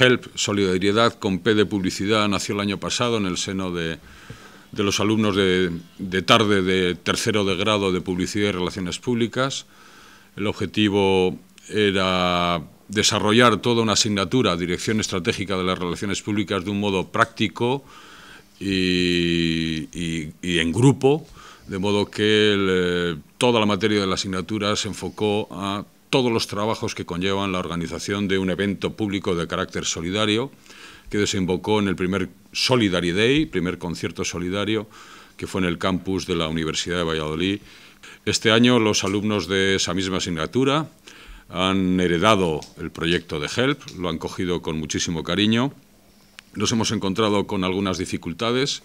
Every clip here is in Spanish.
HELP, Solidaridad con P de Publicidad, nació el año pasado en el seno de, los alumnos de, tarde de tercero de grado de Publicidad y Relaciones Públicas. El objetivo era desarrollar toda una asignatura, Dirección Estratégica de las Relaciones Públicas, de un modo práctico y, en grupo, de modo que eh, toda la materia de la asignatura se enfocó a todos los trabajos que conllevan la organización de un evento público de carácter solidario, que desembocó en el primer Solidary Day, primer concierto solidario, que fue en el campus de la Universidad de Valladolid. Este año los alumnos de esa misma asignatura han heredado el proyecto de HELP, lo han cogido con muchísimo cariño. Nos hemos encontrado con algunas dificultades,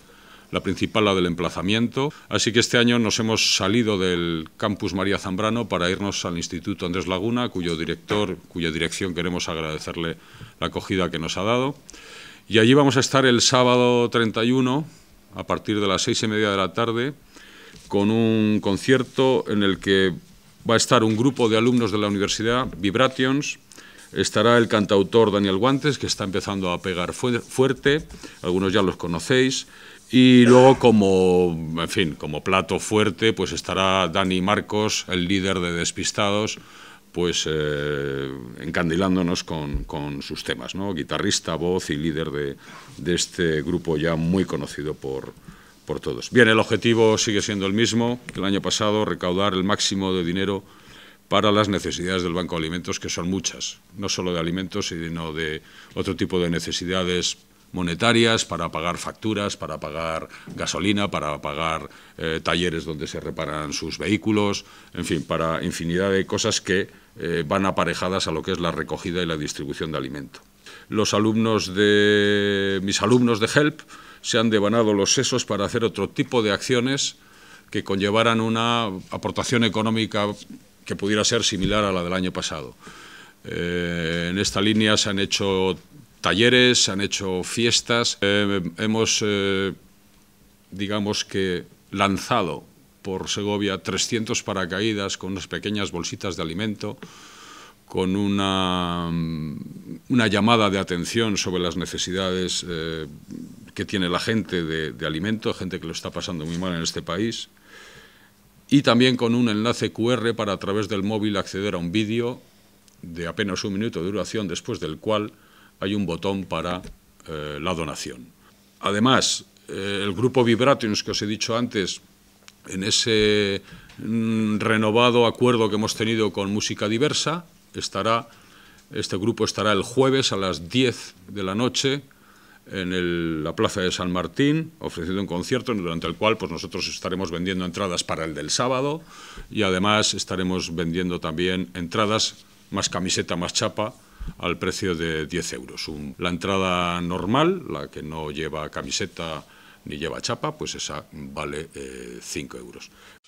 la principal la del emplazamiento. Así que este año nos hemos salido del campus María Zambrano para irnos al Instituto Andrés Laguna, cuyo director, cuya dirección queremos agradecerle la acogida que nos ha dado. Y allí vamos a estar el sábado 31, a partir de las seis y media de la tarde, con un concierto en el que va a estar un grupo de alumnos de la universidad, Vibrations, estará el cantautor Daniel Guantes, que está empezando a pegar fuerte, algunos ya los conocéis, y luego como, en fin, como plato fuerte, pues estará Dani Marcos, el líder de Despistados, pues eh, encandilándonos con, con, sus temas, ¿no? Guitarrista, voz y líder de, de este grupo ya muy conocido por, por todos. Bien, el objetivo sigue siendo el mismo que el año pasado, recaudar el máximo de dinero para las necesidades del Banco de Alimentos, que son muchas, no solo de alimentos, sino de otro tipo de necesidades monetarias, para pagar facturas, para pagar gasolina, para pagar eh, talleres donde se reparan sus vehículos, en fin, para infinidad de cosas que eh, van aparejadas a lo que es la recogida y la distribución de alimento. Los alumnos de mis alumnos de Help se han devanado los sesos para hacer otro tipo de acciones que conllevaran una aportación económica que pudiera ser similar a la del año pasado. Eh, en esta línea se han hecho talleres, han hecho fiestas, eh, hemos, eh, digamos que, lanzado por Segovia 300 paracaídas con unas pequeñas bolsitas de alimento, con una, una llamada de atención sobre las necesidades eh, que tiene la gente de, de, alimento, gente que lo está pasando muy mal en este país, y también con un enlace QR para a través del móvil acceder a un vídeo de apenas un minuto de duración, después del cual hay un botón para eh, la donación. Además, eh, el grupo Vibrations que os he dicho antes, en ese mm, renovado acuerdo que hemos tenido con Música Diversa, estará, este grupo estará el jueves a las 10 de la noche en la Plaza de San Martín, ofreciendo un concierto durante el cual pues, nosotros estaremos vendiendo entradas para el del sábado y además estaremos vendiendo también entradas, más camiseta, más chapa, al precio de 10 euros. la entrada normal, la que no lleva camiseta ni lleva chapa, pues esa vale 5 eh, euros.